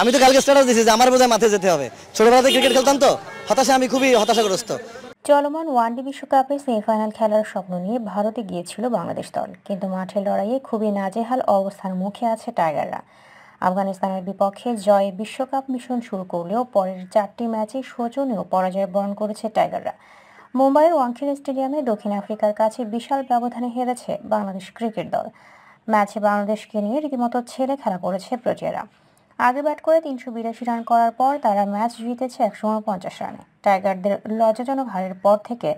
আমি তো কালকে স্ট্যাটাস দিয়েছি যে আমার বোঝায় মাঠে যেতে হবে ছোটবেলাতে ক্রিকেট খেলতাম তো হতাশা আমি খুবই হতাশাগ্রস্ত চলমান ওয়ানডে বিশ্বকাপে সেমিফাইনাল খেলার স্বপ্ন নিয়ে ভারতে গিয়েছিল বাংলাদেশ দল কিন্তু মাঠের লড়াইয়ে খুবই নাজেহাল অবস্থার মুখে আছে টাইগাররা আফগানিস্তানের বিপক্ষে জয়ে বিশ্বকাপ মিশন শুরু করলেও পরের চারটি ম্যাচে শোচনীয় পরাজয় বরণ করেছে টাইগাররা মুম্বাইয়ের ওয়াংখিড় স্টেডিয়ামে দক্ষিণ আফ্রিকার কাছে বিশাল ব্যবধানে হেরেছে বাংলাদেশ ক্রিকেট দল ম্যাচে বাংলাদেশকে নিয়ে রীতিমতো ছেড়ে খেলা করেছে প্রজেরা আগে ব্যাট করে তিনশো বিরাশি রান করার পর তারা ম্যাচ জিতেছে একশো উনপঞ্চাশ রানে টাইগারদের লজ্জাজনক হারের পর থেকে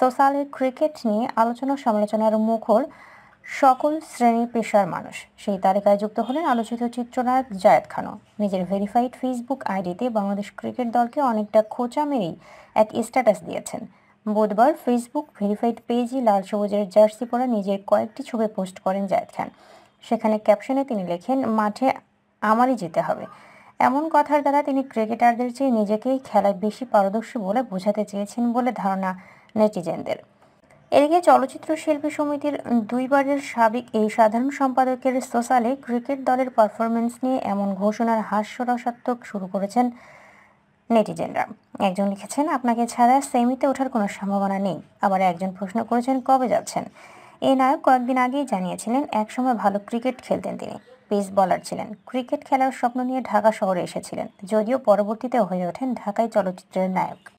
সোশ্যালের ক্রিকেট নিয়ে আলোচনা সমালোচনার মুখর সকল শ্রেণীর পেশার মানুষ সেই তালিকায় যুক্ত হলেন আলোচিত চিত্রনায়ক জায়দ খানও নিজের ভেরিফাইড ফেসবুক আইডিতে বাংলাদেশ ক্রিকেট দলকে অনেকটা খোঁচা মেরেই এক স্ট্যাটাস দিয়েছেন বুধবার ফেসবুক ভেরিফাইড পেজই লাল সবুজের জার্সি পরা নিজের কয়েকটি ছবি পোস্ট করেন জায়দ খান সেখানে ক্যাপশনে তিনি লেখেন মাঠে আমারই যেতে হবে এমন কথার দ্বারা তিনি ক্রিকেটারদের চেয়ে নিজেকেই খেলায় বেশি পারদর্শী বলে বোঝাতে চেয়েছেন বলে ধারণা নেটিজেনদের এদিকে চলচ্চিত্র শিল্পী সমিতির দুইবারের সাবেক এই সাধারণ সম্পাদকের সোশ্যালে ক্রিকেট দলের পারফরমেন্স নিয়ে এমন ঘোষণার হাস্যরসাত্মক শুরু করেছেন নেটিজেনরা একজন লিখেছেন আপনাকে ছাড়া সেমিতে ওঠার কোনো সম্ভাবনা নেই আবার একজন প্রশ্ন করেছেন কবে যাচ্ছেন এই নায়ক কয়েকদিন আগেই জানিয়েছিলেন একসময় ভালো ক্রিকেট খেলতেন তিনি পেস বলার ছিলেন ক্রিকেট খেলার স্বপ্ন নিয়ে ঢাকা শহরে এসেছিলেন যদিও পরবর্তীতে হয়ে ওঠেন ঢাকায় চলচ্চিত্রের নায়ক